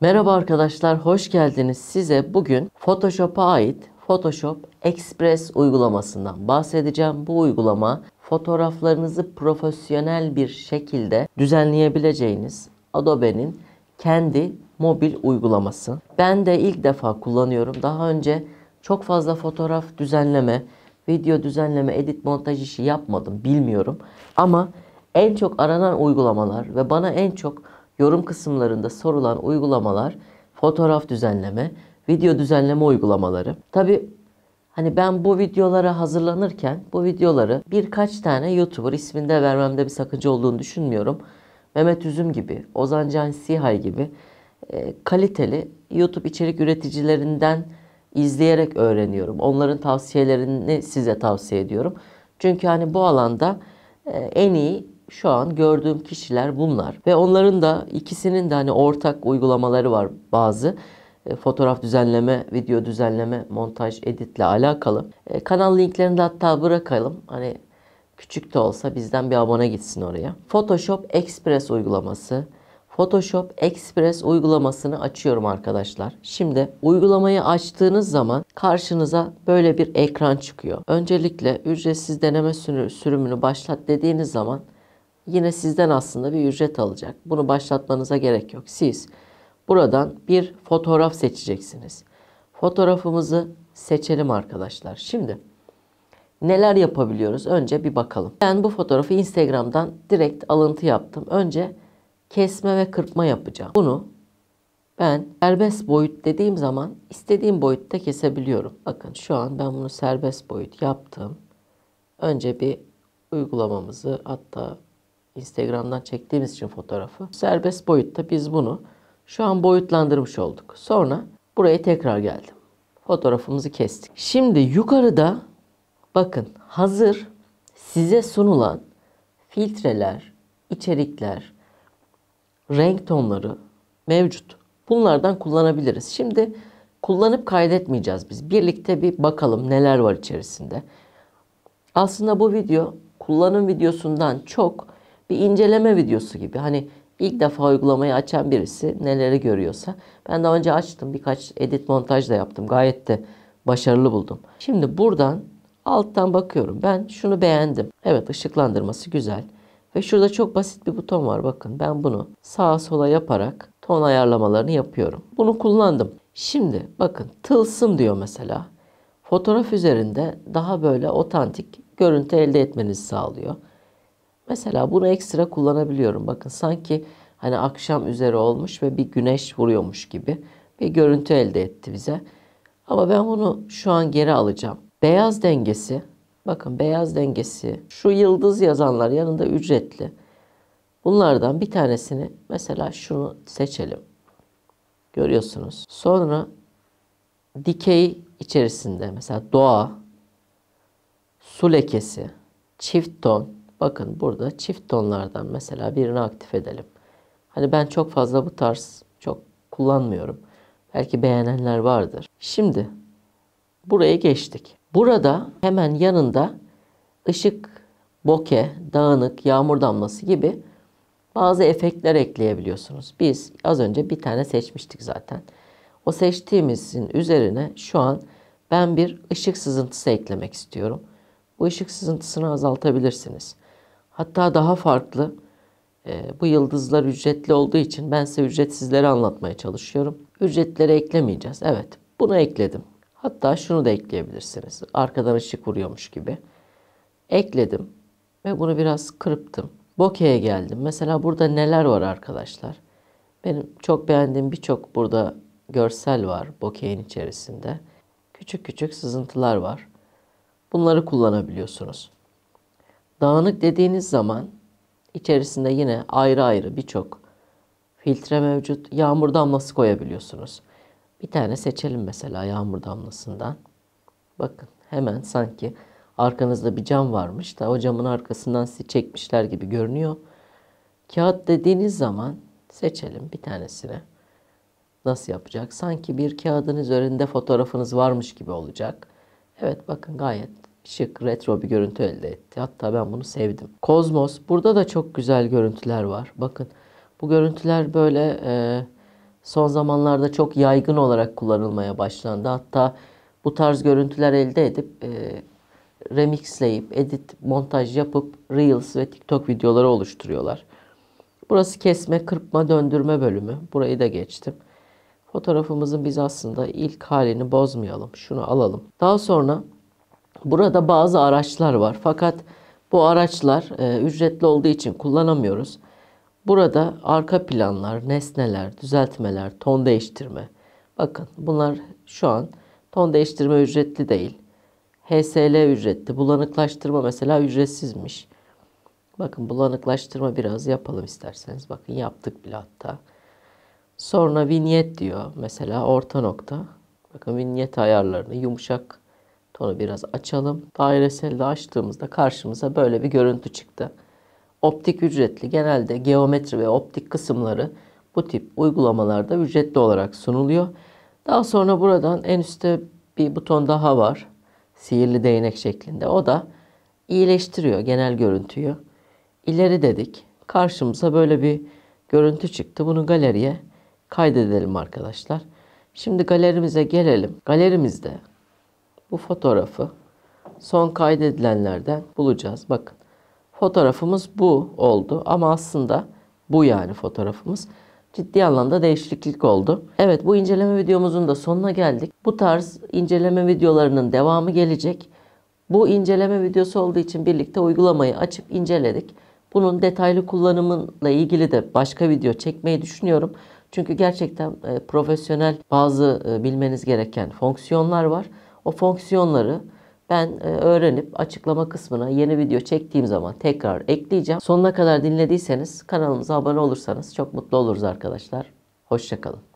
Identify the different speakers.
Speaker 1: Merhaba arkadaşlar, hoş geldiniz. Size bugün Photoshop'a ait Photoshop Express uygulamasından bahsedeceğim. Bu uygulama fotoğraflarınızı profesyonel bir şekilde düzenleyebileceğiniz Adobe'nin kendi mobil uygulaması. Ben de ilk defa kullanıyorum. Daha önce çok fazla fotoğraf düzenleme, video düzenleme, edit montaj işi yapmadım bilmiyorum. Ama en çok aranan uygulamalar ve bana en çok yorum kısımlarında sorulan uygulamalar fotoğraf düzenleme, video düzenleme uygulamaları. Tabi hani ben bu videolara hazırlanırken bu videoları birkaç tane YouTuber isminde vermemde bir sakınca olduğunu düşünmüyorum. Mehmet Üzüm gibi, Ozan Can Sihay gibi e, kaliteli YouTube içerik üreticilerinden izleyerek öğreniyorum. Onların tavsiyelerini size tavsiye ediyorum. Çünkü hani bu alanda e, en iyi şu an gördüğüm kişiler bunlar. Ve onların da ikisinin de hani ortak uygulamaları var bazı. E, fotoğraf düzenleme, video düzenleme, montaj, editle alakalı. E, kanal linklerini de hatta bırakalım. Hani küçük de olsa bizden bir abone gitsin oraya. Photoshop Express uygulaması. Photoshop Express uygulamasını açıyorum arkadaşlar. Şimdi uygulamayı açtığınız zaman karşınıza böyle bir ekran çıkıyor. Öncelikle ücretsiz deneme sürümünü başlat dediğiniz zaman yine sizden aslında bir ücret alacak. Bunu başlatmanıza gerek yok. Siz buradan bir fotoğraf seçeceksiniz. Fotoğrafımızı seçelim arkadaşlar. Şimdi neler yapabiliyoruz? Önce bir bakalım. Ben bu fotoğrafı Instagram'dan direkt alıntı yaptım. Önce kesme ve kırpma yapacağım. Bunu ben serbest boyut dediğim zaman istediğim boyutta kesebiliyorum. Bakın şu an ben bunu serbest boyut yaptım. Önce bir uygulamamızı hatta Instagram'dan çektiğimiz için fotoğrafı serbest boyutta biz bunu şu an boyutlandırmış olduk. Sonra buraya tekrar geldim. Fotoğrafımızı kestik. Şimdi yukarıda bakın hazır size sunulan filtreler, içerikler, renk tonları mevcut. Bunlardan kullanabiliriz. Şimdi kullanıp kaydetmeyeceğiz biz. Birlikte bir bakalım neler var içerisinde. Aslında bu video kullanım videosundan çok bir inceleme videosu gibi. Hani ilk defa uygulamayı açan birisi neleri görüyorsa. Ben daha önce açtım birkaç edit montaj da yaptım. Gayet de başarılı buldum. Şimdi buradan alttan bakıyorum. Ben şunu beğendim. Evet ışıklandırması güzel. Ve şurada çok basit bir buton var bakın. Ben bunu sağa sola yaparak ton ayarlamalarını yapıyorum. Bunu kullandım. Şimdi bakın tılsım diyor mesela. Fotoğraf üzerinde daha böyle otantik görüntü elde etmenizi sağlıyor. Mesela bunu ekstra kullanabiliyorum. Bakın sanki hani akşam üzeri olmuş ve bir güneş vuruyormuş gibi bir görüntü elde etti bize. Ama ben bunu şu an geri alacağım. Beyaz dengesi, bakın beyaz dengesi, şu yıldız yazanlar yanında ücretli. Bunlardan bir tanesini mesela şunu seçelim. Görüyorsunuz. Sonra dikey içerisinde mesela doğa, su lekesi, çift ton, Bakın burada çift tonlardan mesela birini aktif edelim. Hani ben çok fazla bu tarz çok kullanmıyorum. Belki beğenenler vardır. Şimdi buraya geçtik. Burada hemen yanında ışık, bokeh, dağınık, yağmur damlası gibi bazı efektler ekleyebiliyorsunuz. Biz az önce bir tane seçmiştik zaten. O seçtiğimizin üzerine şu an ben bir ışık sızıntısı eklemek istiyorum. Bu ışık sızıntısını azaltabilirsiniz. Hatta daha farklı. E, bu yıldızlar ücretli olduğu için ben size ücretsizleri anlatmaya çalışıyorum. Ücretleri eklemeyeceğiz. Evet bunu ekledim. Hatta şunu da ekleyebilirsiniz. Arkadan ışık vuruyormuş gibi. Ekledim ve bunu biraz kırptım. Bokeh'e geldim. Mesela burada neler var arkadaşlar? Benim çok beğendiğim birçok burada görsel var bokeh'in içerisinde. Küçük küçük sızıntılar var. Bunları kullanabiliyorsunuz. Dağınık dediğiniz zaman içerisinde yine ayrı ayrı birçok filtre mevcut. Yağmur damlası koyabiliyorsunuz. Bir tane seçelim mesela yağmur damlasından. Bakın hemen sanki arkanızda bir cam varmış da o camın arkasından sizi çekmişler gibi görünüyor. Kağıt dediğiniz zaman seçelim bir tanesini. Nasıl yapacak? Sanki bir kağıdın üzerinde fotoğrafınız varmış gibi olacak. Evet bakın gayet şık retro bir görüntü elde etti. Hatta ben bunu sevdim. Kozmos. Burada da çok güzel görüntüler var. Bakın bu görüntüler böyle e, son zamanlarda çok yaygın olarak kullanılmaya başlandı. Hatta bu tarz görüntüler elde edip e, remixleyip, edit, montaj yapıp Reels ve TikTok videoları oluşturuyorlar. Burası kesme, kırpma, döndürme bölümü. Burayı da geçtim. Fotoğrafımızın biz aslında ilk halini bozmayalım. Şunu alalım. Daha sonra Burada bazı araçlar var. Fakat bu araçlar e, ücretli olduğu için kullanamıyoruz. Burada arka planlar, nesneler, düzeltmeler, ton değiştirme. Bakın bunlar şu an ton değiştirme ücretli değil. HSL ücretli. Bulanıklaştırma mesela ücretsizmiş. Bakın bulanıklaştırma biraz yapalım isterseniz. Bakın yaptık bile hatta. Sonra vinyet diyor. Mesela orta nokta. Bakın vinyet ayarlarını yumuşak Sonra biraz açalım. Daireselde açtığımızda karşımıza böyle bir görüntü çıktı. Optik ücretli genelde geometri ve optik kısımları bu tip uygulamalarda ücretli olarak sunuluyor. Daha sonra buradan en üstte bir buton daha var. Sihirli değnek şeklinde. O da iyileştiriyor genel görüntüyü. İleri dedik. Karşımıza böyle bir görüntü çıktı. Bunu galeriye kaydedelim arkadaşlar. Şimdi galerimize gelelim. Galerimizde bu fotoğrafı son kaydedilenlerden bulacağız. Bakın fotoğrafımız bu oldu ama aslında bu yani fotoğrafımız ciddi anlamda değişiklik oldu. Evet bu inceleme videomuzun da sonuna geldik. Bu tarz inceleme videolarının devamı gelecek. Bu inceleme videosu olduğu için birlikte uygulamayı açıp inceledik. Bunun detaylı kullanımıyla ilgili de başka video çekmeyi düşünüyorum. Çünkü gerçekten e, profesyonel bazı e, bilmeniz gereken fonksiyonlar var. O fonksiyonları ben e, öğrenip açıklama kısmına yeni video çektiğim zaman tekrar ekleyeceğim. Sonuna kadar dinlediyseniz kanalımıza abone olursanız çok mutlu oluruz arkadaşlar. Hoşçakalın.